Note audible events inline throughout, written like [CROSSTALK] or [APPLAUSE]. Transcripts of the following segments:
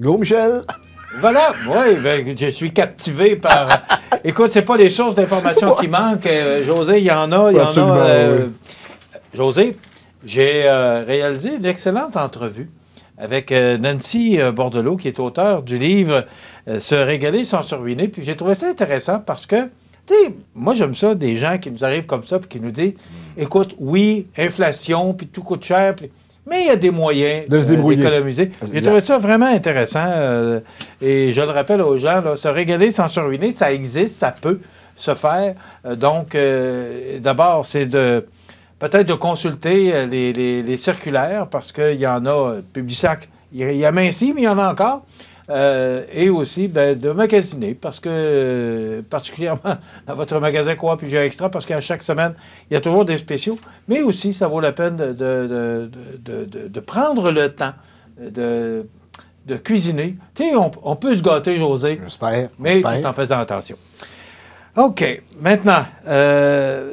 Go Michel! Voilà, oui, ben, je suis captivé par. [LAUGHS] Écoute, c'est pas les sources d'informations qui manquent. Euh, José, il y en a, il y en a. Euh, euh, José, j'ai réalisé une excellente entrevue avec Nancy Bordelot, qui est auteure du livre Se régaler sans se ruiner. Puis j'ai trouvé ça intéressant parce que, tu sais, moi j'aime ça, des gens qui nous arrivent comme ça, puis qui nous disent, mm. écoute, oui, inflation, puis tout coûte cher. Puis mais il y a des moyens de se d'économiser. J'ai trouvé ça vraiment intéressant. Euh, et je le rappelle aux gens, se régaler sans se ruiner, ça existe, ça peut se faire. Euh, donc, euh, d'abord, c'est de peut-être de consulter les, circulaires parce qu'il y en a, Publisac, il y a minci mais il y en a encore. Euh, et aussi ben, de magasiner, parce que, euh, particulièrement [LAUGHS] dans votre magasin quoi, puis Extra, parce qu'à chaque semaine, il y a toujours des spéciaux, mais aussi ça vaut la peine de, de, prendre le temps de, cuisiner. Tu sais, on, peut se gâter, José. J'espère. Mais en faisant attention. OK. Maintenant, euh,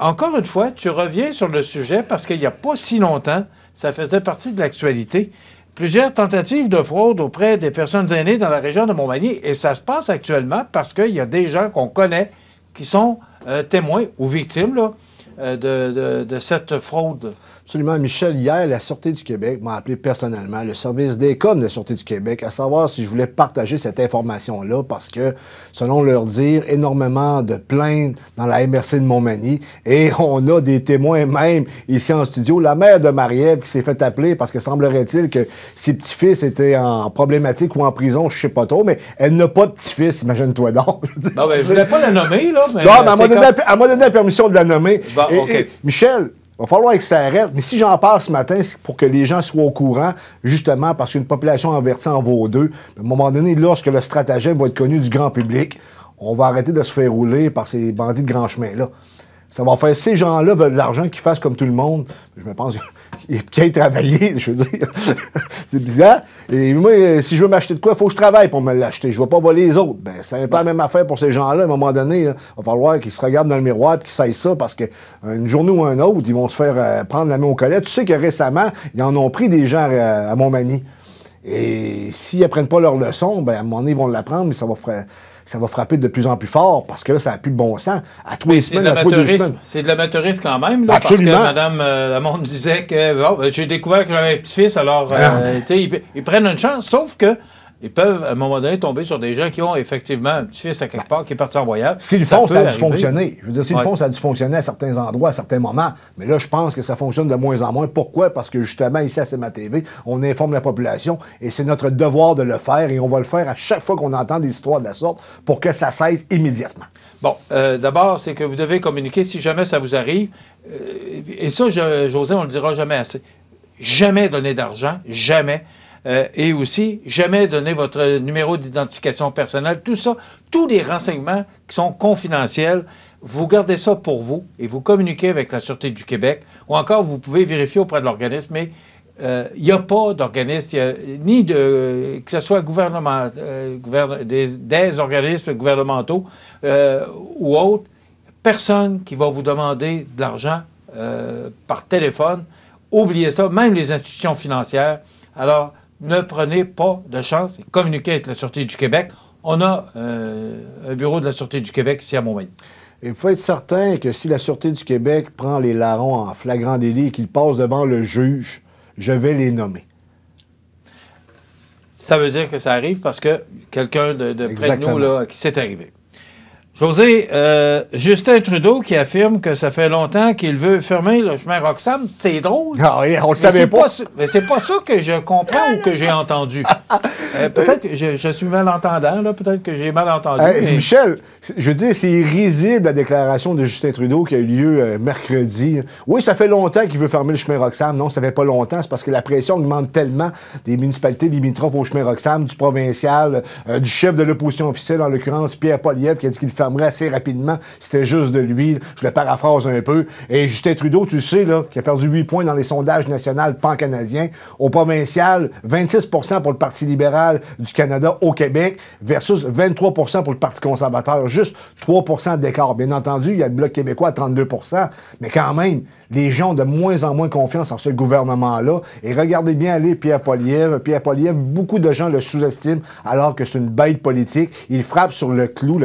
encore une fois, tu reviens sur le sujet parce qu'il n'y a pas si longtemps, ça faisait partie de l'actualité plusieurs tentatives de fraude auprès des personnes aînées dans la région de Montmagny et ça se passe actuellement parce qu'il y a des gens qu'on connaît qui sont euh, témoins ou victimes euh, de, cette fraude. Absolument. Michel, hier, la Sûreté du Québec m'a appelé personnellement, le service des coms de la Sûreté du Québec, à savoir si je voulais partager cette information-là parce que, selon leur dire, énormément de plaintes dans la MRC de Montmagny et [LAUGHS] on a des témoins même ici en studio. La mère de Marie-Ève qui s'est fait appeler parce que semblerait-il que ses petits-fils étaient en problématique ou en prison, je ne sais pas trop, mais elle n'a pas de petit-fils, imagine-toi donc. [LAUGHS] non, mais je voulais pas la nommer, là. non, euh, mais elle m'a donné, la permission de la nommer. Michel, il va falloir que ça arrête. Mais si j'en parle ce matin, c'est pour que les gens soient au courant, justement parce qu'une population envertie en vaut deux. À un moment donné, lorsque le stratagème va être connu du grand public, on va arrêter de se faire rouler par ces bandits de grand chemin-là. Ça va faire ces gens-là veulent de l'argent, qu'ils fassent comme tout le monde. Je me pense [LAUGHS] qu'ils aient travaillé, [LAUGHS] je veux dire. [LAUGHS] c'est bizarre. Et moi, si je veux m'acheter de quoi, il faut que je travaille pour me l'acheter. Je ne vais pas voler les autres. Ben, ça n'est pas la même affaire pour ces gens-là. À un moment donné, il va falloir qu'ils se regardent dans le miroir et qu'ils saillent ça parce qu'une euh, journée ou un autre, ils vont se faire euh, prendre la main au collet. Tu sais que récemment, ils en ont pris des gens euh, à Montmagny. Et s'ils apprennent pas leur leçon, ben, à un moment donné, ils vont l'apprendre, mais ça va faire ça va frapper de plus en plus fort parce que là, ça n'a plus de bon sens. À trois semaines, à trois, C'est de l'amateurisme quand même, là, Absolument. parce que Mme euh, disait que euh, j'ai découvert que j'avais un petit-fils, alors euh, ah. ils, prennent une chance, sauf que ils peuvent, à un moment donné, tomber sur des gens qui ont effectivement un petit fils à quelque ben, part qui est parti en voyage. S'ils le font, ça, a dû fonctionner. Je veux dire, s'ils le font, ça a dû fonctionner à certains endroits, à certains moments. Mais là, je pense que ça fonctionne de moins en moins. Pourquoi? Parce que justement, ici à CMA TV, on informe la population et c'est notre devoir de le faire et on va le faire à chaque fois qu'on entend des histoires de la sorte pour que ça cesse immédiatement. Bon, euh, d'abord, c'est que vous devez communiquer si jamais ça vous arrive. Euh, et ça, je, José, on ne le dira jamais assez. Jamais donner d'argent, jamais. Euh, et aussi, jamais donner votre numéro d'identification personnelle. Tout ça, tous les renseignements qui sont confidentiels, vous gardez ça pour vous et vous communiquez avec la Sûreté du Québec. Ou encore, vous pouvez vérifier auprès de l'organisme, mais euh, il n'y a pas d'organisme, ni de, que ce soit gouvernement, euh, des, des, organismes gouvernementaux ou autres, personne qui va vous demander de l'argent par téléphone. Oubliez ça, même les institutions financières. Alors, ne prenez pas de chance et communiquez avec la Sûreté du Québec. On a euh, un bureau de la Sûreté du Québec ici à Montmagny. Il faut être certain que si la Sûreté du Québec prend les larrons en flagrant délit et qu'ils passent devant le juge, je vais les nommer. Ça veut dire que ça arrive parce que quelqu'un de, de près de nous, là, qui s'est arrivé. José, euh, Justin Trudeau qui affirme que ça fait longtemps qu'il veut fermer le chemin Roxham, c'est drôle. Ah oui, on le savait pas. mais c'est pas ça que je comprends ou que j'ai entendu. Ah, ah. Euh, peut-être que je, suis malentendant, peut-être que j'ai mal entendu. Michel, je veux dire, c'est irrisible la déclaration de Justin Trudeau qui a eu lieu euh, mercredi. Oui, ça fait longtemps qu'il veut fermer le chemin Roxham. Non, ça fait pas longtemps. C'est parce que la pression augmente tellement des municipalités limitrophes au chemin Roxham, du provincial, du chef de l'opposition officielle, en l'occurrence Pierre Poliev, qui a dit qu'il ferme assez rapidement. C'était juste de l'huile, Je le paraphrase un peu. Et Justin Trudeau, tu sais, là, qui a perdu 8 points dans les sondages nationaux pan-canadiens. Au provincial, 26 pour le Parti libéral du Canada au Québec versus 23 pour le Parti conservateur. Juste 3 d'écart. Bien entendu, il y a le Bloc québécois à 32 mais quand même, les gens ont de moins en moins confiance en ce gouvernement-là. Et regardez bien aller Pierre Poliev. Pierre Poliev, beaucoup de gens le sous-estiment alors que c'est une bête politique. Il frappe sur le clou.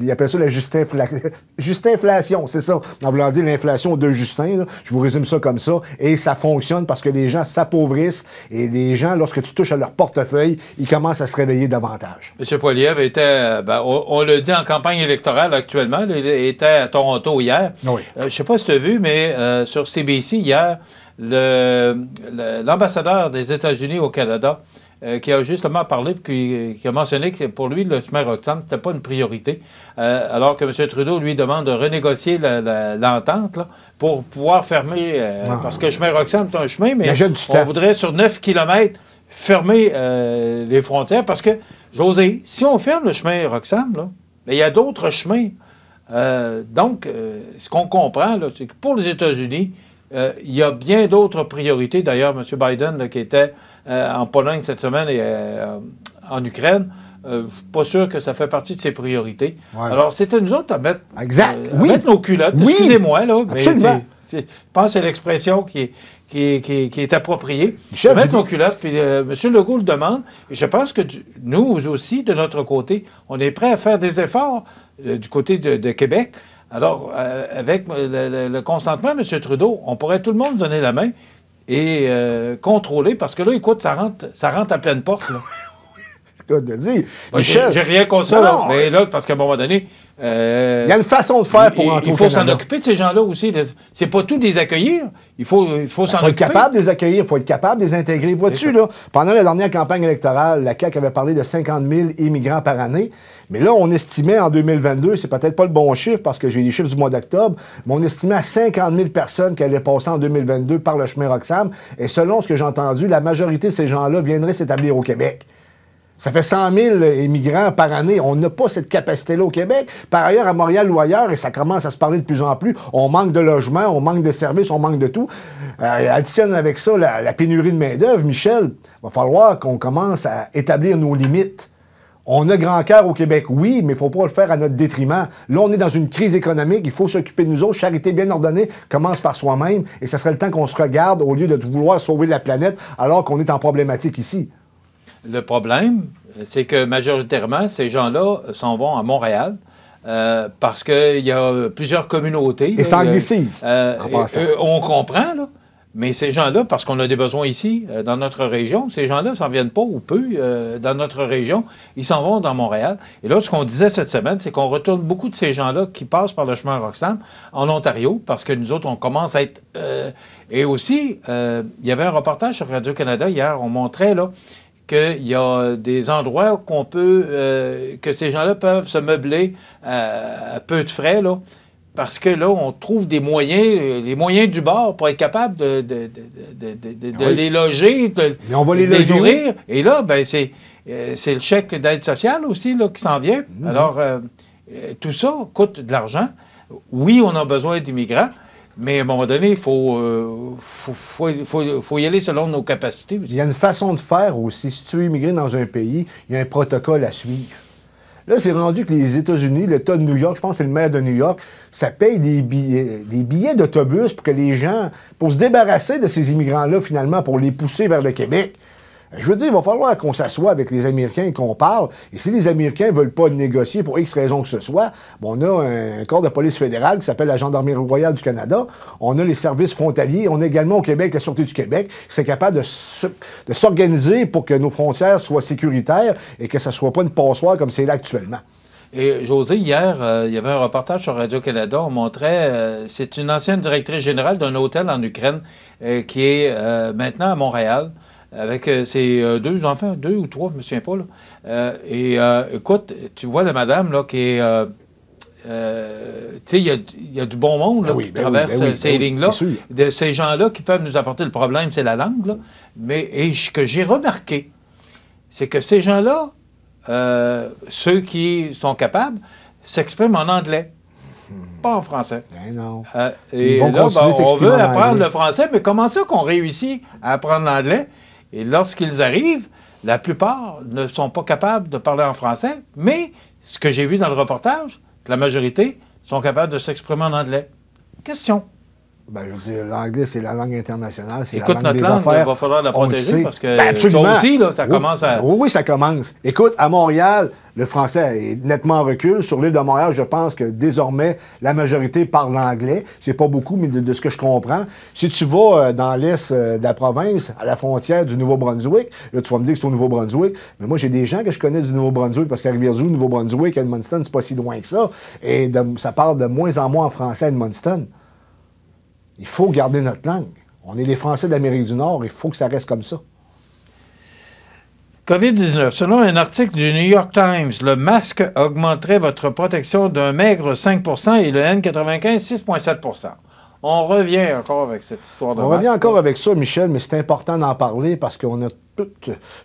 il appelle ça la [LAUGHS] justinflation. c'est ça. En voulant dire l'inflation de Justin. Je vous résume ça comme ça. Et ça fonctionne parce que les gens s'appauvrissent et les gens, lorsque tu touches à leur portefeuille, ils commencent à se réveiller davantage. Monsieur Poliev était, euh, ben, on, le dit en campagne électorale actuellement, il était à Toronto hier. Euh, je sais pas si tu as vu, mais euh, sur CBC hier l'ambassadeur des États-Unis au Canada euh, qui a justement parlé, qui, qui a mentionné que pour lui, le chemin Roxham n'était pas une priorité, euh, alors que M. Trudeau lui demande de renégocier l'entente pour pouvoir fermer, euh, ah. parce que le chemin Roxham, c'est un chemin, mais on voudrait sur 9 km fermer les frontières, parce que, José, si on ferme le chemin Roxham, il y a d'autres chemins euh, donc, euh, ce qu'on comprend, c'est que pour les États-Unis, euh, il y a bien d'autres priorités. D'ailleurs, M. Biden, qui était en Pologne cette semaine et en Ukraine, je ne suis pas sûr que ça fait partie de ses priorités. Alors, c'était nous autres à mettre, nos culottes. Excusez-moi, là. Mais, je pense que c'est l'expression qui est, qui, est mettre nos culottes. Puis M. Legault le demande. je pense que nous aussi, de notre côté, on est prêt à faire des efforts euh, du côté de, Québec. Alors, euh, avec euh, le, consentement, M. Trudeau, on pourrait tout le monde donner la main et contrôler, parce que là, écoute, ça rentre, ça rentre à pleine porte. Là. [LAUGHS] Je de dire. rien contre ça, mais là, parce qu'à un moment donné. Euh, il y a une façon de faire pour entrer Il faut s'en occuper de ces gens-là aussi. C'est pas tout les accueillir. Il faut, faut s'en être capable de les accueillir, il faut être capable de les intégrer. Vois-tu, là, pendant la dernière campagne électorale, la CAQ avait parlé de 50 000 immigrants par année. Mais là, on estimait en 2022, c'est peut-être pas le bon chiffre parce que j'ai les chiffres du mois d'octobre, mais on estimait à 50 000 personnes qui allaient passer en 2022 par le chemin Roxham. Et selon ce que j'ai entendu, la majorité de ces gens-là viendraient s'établir au Québec. Ça fait 100 000 immigrants par année. On n'a pas cette capacité-là au Québec. Par ailleurs, à Montréal ou ailleurs, et ça commence à se parler de plus en plus, on manque de logements, on manque de services, on manque de tout. Euh, additionne avec ça la, pénurie de main-d'œuvre, Michel, Il va falloir qu'on commence à établir nos limites. On a grand cœur au Québec, oui, mais il ne faut pas le faire à notre détriment. Là, on est dans une crise économique, il faut s'occuper de nous autres. Charité bien ordonnée commence par soi-même et ce serait le temps qu'on se regarde au lieu de vouloir sauver la planète alors qu'on est en problématique ici. Le problème, c'est que majoritairement, ces gens-là s'en vont à Montréal. Euh, parce qu'il y a plusieurs communautés. Et euh, euh, sans on comprend, là. Mais ces gens-là, parce qu'on a des besoins ici, dans notre région, ces gens-là s'en viennent pas ou peu dans notre région. Ils s'en vont dans Montréal. Et là, ce qu'on disait cette semaine, c'est qu'on retourne beaucoup de ces gens-là qui passent par le chemin Roxham en Ontario, parce que nous autres, on commence à être... et aussi, il y avait un reportage sur Radio-Canada hier, on montrait là, qu'il y a des endroits qu'on peut, euh, que ces gens-là peuvent se meubler euh, à, peu de frais, là, parce que là, on trouve des moyens, euh, les moyens du bord pour être capable de, de, les loger, de les, nourrir. Et là, ben, c'est, le chèque d'aide sociale aussi là, qui s'en vient. Mhm. Alors, tout ça coûte de l'argent. Oui, on a besoin d'immigrants, mais à un moment donné, il faut, euh, y aller selon nos capacités Il y a une façon de faire aussi. Si tu es dans un pays, il y a un protocole à suivre. Là, c'est rendu que les États-Unis, l'État de New York, je pense que c'est le maire de New York, ça paye des billets, des billets d'autobus pour que les gens, pour se débarrasser de ces immigrants-là, finalement, pour les pousser vers le Québec. Ben, je veux dire, il va falloir qu'on s'assoie avec les Américains et qu'on parle. Et si les Américains ne veulent pas négocier pour X raison que ce soit, bon, on a un corps de police fédéral qui s'appelle la Gendarmerie royale du Canada. On a les services frontaliers. On a également au Québec la Sûreté du Québec qui serait capable de s'organiser pour que nos frontières soient sécuritaires et que ça ne soit pas une passoire comme c'est là actuellement. Et José, hier, euh, il y avait un reportage sur Radio-Canada. On montrait, euh, c'est une ancienne directrice générale d'un hôtel en Ukraine euh, qui est maintenant à Montréal avec ses euh, euh, deux enfants, deux ou trois, je me souviens pas. Euh, et écoute, tu vois la madame qui est. tu sais, il y, a du bon monde qui traverse ces lignes-là. ces gens-là qui peuvent nous apporter le problème, c'est la langue. Mais ce que j'ai remarqué, c'est que ces gens-là, ceux qui sont capables, s'expriment en anglais pas en français. Ben non. et là, ben, on veut apprendre le français, mais comment ça qu'on réussit à apprendre l'anglais? Et lorsqu'ils arrivent, la plupart ne sont pas capables de parler en français, mais ce que j'ai vu dans le reportage, la majorité sont capables de s'exprimer en anglais. Question. Ben, je veux dire, l'anglais, c'est la langue internationale, c'est la langue notre langue, Il va falloir la protéger parce que ben, aussi, là, ça commence à... Oui, ça commence. Écoute, à Montréal, le français est nettement en recul. Sur l'île de Montréal, je pense que désormais, la majorité parle l'anglais. C'est pas beaucoup, mais de, ce que je comprends. Si tu vas euh, dans l'est euh, de la province, à la frontière du Nouveau-Brunswick, là, tu vas me dire que c'est au Nouveau-Brunswick, mais moi, j'ai des gens que je connais du Nouveau-Brunswick parce qu'à Rivière-du, Nouveau-Brunswick, Edmundston, c'est pas si loin que ça. Et ça parle de moins en moins en français à Edmundston. Il faut garder notre langue. On est les Français d'Amérique du Nord, il faut que ça reste comme ça. COVID-19. Selon un article du New York Times, le masque augmenterait votre protection d'un maigre 5 et le N95 6,7 on revient encore avec cette histoire de On revient encore avec ça, Michel, mais c'est important d'en parler parce qu'on a tout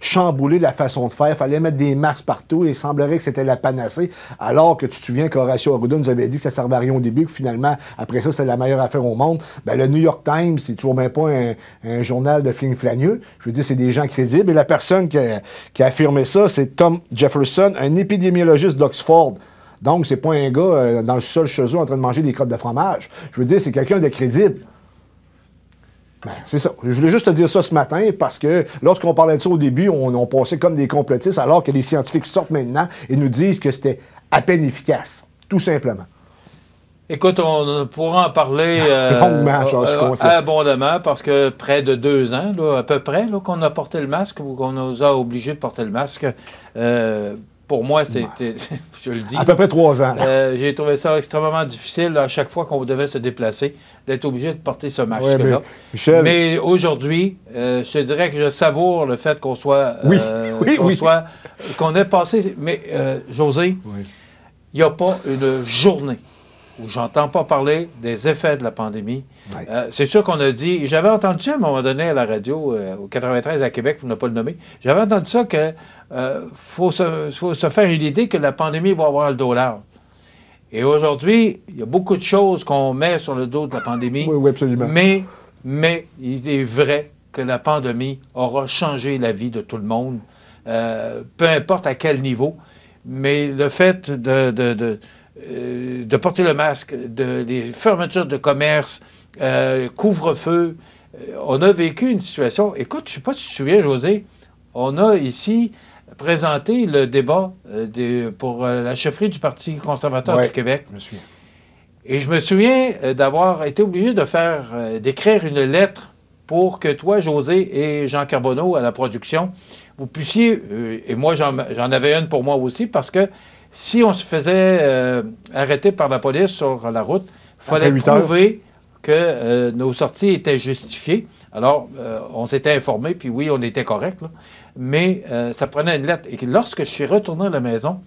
chamboulé la façon de faire. Il fallait mettre des masques partout. Il semblerait que c'était la panacée, alors que tu te souviens qu'Horacio Arruda nous avait dit que ça servait à rien au début, que finalement, après ça, c'est la meilleure affaire au monde. Ben, le New York Times, c'est toujours même pas un, journal de fling flanieux. Je veux dire, c'est des gens crédibles. Et la personne qui qui a affirmé ça, c'est Tom Jefferson, un épidémiologiste d'Oxford. Donc, c'est pas un gars euh, dans le sol chez eux en train de manger des crottes de fromage. Je veux dire, c'est quelqu'un de crédible. Ben, c'est ça. Je voulais juste te dire ça ce matin parce que lorsqu'on parlait de ça au début, on, on pensait comme des complotistes alors que les scientifiques sortent maintenant et nous disent que c'était à peine efficace, tout simplement. Écoute, on pourra en parler [LAUGHS] euh, euh, abondamment parce que près de deux ans, à peu près, qu'on a porté le masque ou qu'on nous a obligés de porter le masque pour moi, c'était, ben. [LAUGHS] je le dis. À peu près trois ans. Euh, j'ai trouvé ça extrêmement difficile à chaque fois qu'on devait se déplacer, d'être obligé de porter ce masque-là. mais, aujourd'hui, euh, je te dirais que je savoure le fait qu'on soit. Euh, oui, [LAUGHS] oui, qu'on oui. Soit, qu'on ait passé. Mais, José, il n'y a pas une journée où j'entends pas parler des effets de la pandémie. Euh, c'est sûr qu'on a dit, j'avais entendu ça à un moment donné à la radio, euh, au 93 à Québec, pour ne pas le nommer, j'avais entendu ça que euh, faut, se, faire une idée que la pandémie va avoir le dollar. Et aujourd'hui, il y a beaucoup de choses qu'on met sur le dos de la pandémie. oui, oui, absolument. Mais, mais il est vrai que la pandémie aura changé la vie de tout le monde, peu importe à quel niveau. Mais le fait de euh, de porter le masque, de, des fermetures de commerce, euh, couvre-feu, euh, on a vécu une situation. Écoute, je ne sais pas si tu te souviens, José, on a ici présenté le débat pour la chefferie du Parti conservateur du Québec. Je me souviens. Et je me souviens d'avoir été obligé de faire, d'écrire une lettre pour que toi, José et Jean Carbonneau à la production, vous puissiez, et moi j'en avais une pour moi aussi, parce que si on se faisait euh, arrêter par la police sur la route, il fallait prouver que euh, nos sorties étaient justifiées. Alors, euh, on s'était informé, puis oui, on était correct, mais ça prenait une lettre. Et lorsque je suis retourné à la maison,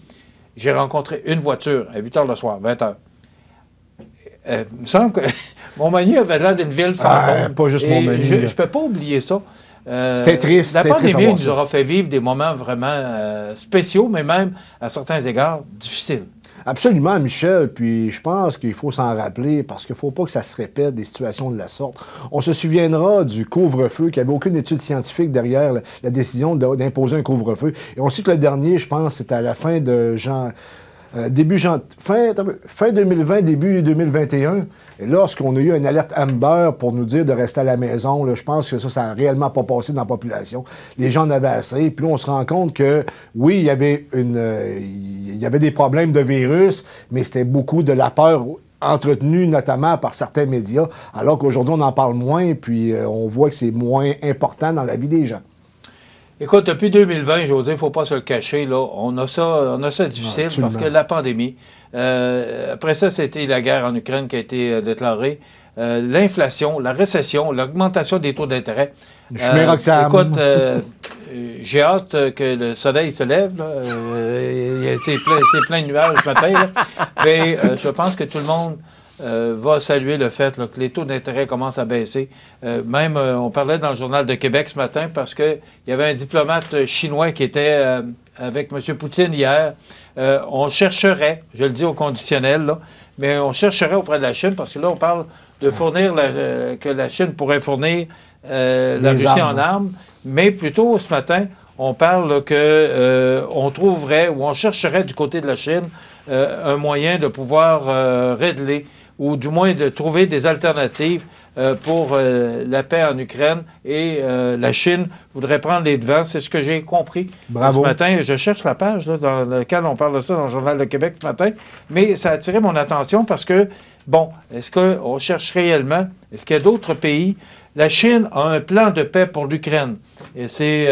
j'ai rencontré une voiture à 8 h le soir, 20 h. il me semble que [LAUGHS] mon Montmagny avait l'air d'une ville ah, fantôme. pas juste Montmagny. Je ne peux pas oublier ça. Euh, c'était triste. La pandémie nous aura fait vivre des moments vraiment euh, spéciaux, mais même à certains égards difficiles. Absolument, Michel. Puis je pense qu'il faut s'en rappeler parce qu'il ne faut pas que ça se répète des situations de la sorte. On se souviendra du couvre-feu, qu'il n'y avait aucune étude scientifique derrière la, décision d'imposer un couvre-feu. Et on sait que le dernier, je pense, c'était à la fin de Jean. Euh, début fin, fin 2020, début 2021, lorsqu'on a eu une alerte Amber pour nous dire de rester à la maison, je pense que ça, ça n'a réellement pas passé dans la population. Les gens en avaient assez. Puis on se rend compte que, oui, il y avait, une, euh, y avait des problèmes de virus, mais c'était beaucoup de la peur entretenue notamment par certains médias, alors qu'aujourd'hui on en parle moins, puis euh, on voit que c'est moins important dans la vie des gens. Écoute, depuis 2020, José, il ne faut pas se le cacher, on a ça, on a difficile parce que la pandémie, euh, après ça, c'était la guerre en Ukraine qui a été euh, déclarée, euh, l'inflation, la récession, l'augmentation des taux d'intérêt. Je Écoute, j'ai hâte que le soleil se lève. C'est plein, de nuages ce matin. Mais je pense que tout le monde euh, va saluer le fait que les taux d'intérêt commencent à baisser. Euh, même, euh, on parlait dans le Journal de Québec ce matin parce qu'il y avait un diplomate chinois qui était avec M. Poutine hier. on chercherait, je le dis au conditionnel, mais on chercherait auprès de la Chine parce que là, on parle de fournir que la Chine pourrait fournir la Russie en armes. Mais plutôt ce matin, on parle qu'on que trouverait ou on chercherait du côté de la Chine un moyen de pouvoir régler ou du moins de trouver des alternatives euh, pour euh, la paix en Ukraine et euh, la Chine voudrait prendre les devants. C'est ce que j'ai compris ce matin. Je cherche la page dans laquelle on parle de ça dans le Journal de Québec ce matin, mais ça a attiré mon attention parce que, bon, est-ce qu'on cherche réellement, est-ce qu'il y a d'autres pays? La Chine a un plan de paix pour l'Ukraine. Et c'est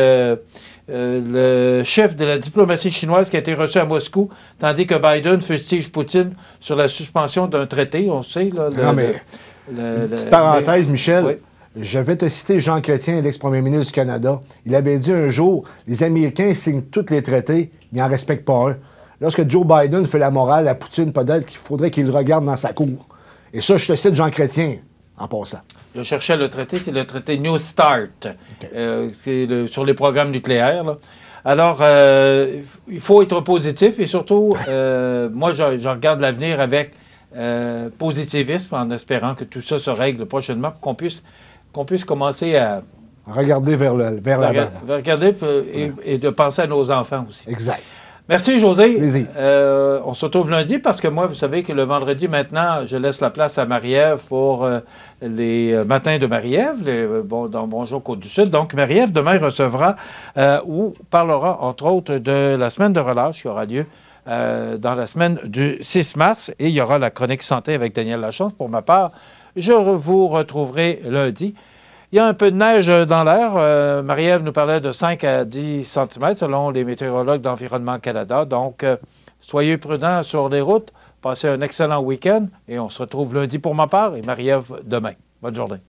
euh, le chef de la diplomatie chinoise qui a été reçu à Moscou, tandis que Biden fustige Poutine sur la suspension d'un traité, on sait. Là, le, non, petite parenthèse, Michel. Je vais te citer Jean Chrétien, l'ex-premier ministre du Canada. Il avait dit un jour les Américains signent tous les traités, mais n'en respectent pas un. Lorsque Joe Biden fait la morale à Poutine, pas qu'il faudrait qu'il regarde dans sa cour. Et ça, je te cite Jean Chrétien. Je cherchais le traité, c'est le traité New Start, euh, sur les programmes nucléaires. Alors, euh, il faut être positif et surtout, euh, moi, je, regarde l'avenir avec positivisme en espérant que tout ça se règle prochainement pour qu'on puisse, qu'on puisse commencer à... Regarder vers, le, vers Regarder, et, et de penser à nos enfants aussi. Exact. Merci, José. Euh, on se retrouve lundi parce que moi, vous savez que le vendredi, maintenant, je laisse la place à marie pour euh, les euh, matins de Marie-Ève, bon, dans Bonjour Côte-du-Sud. Donc, Marie-Ève, demain, recevra ou parlera, entre autres, de la semaine de relâche qui aura lieu dans la semaine du 6 mars. Et il y aura la chronique santé avec Daniel Lachance. Pour ma part, je vous retrouverai lundi. Il y a un peu de neige euh, dans l'air. Euh, Marie-Ève nous parlait de 5 à 10 cm selon les météorologues d'Environnement Canada. Donc, euh, soyez prudents sur les routes. Passez un excellent week-end et on se retrouve lundi pour ma part et Marie-Ève demain. Bonne journée.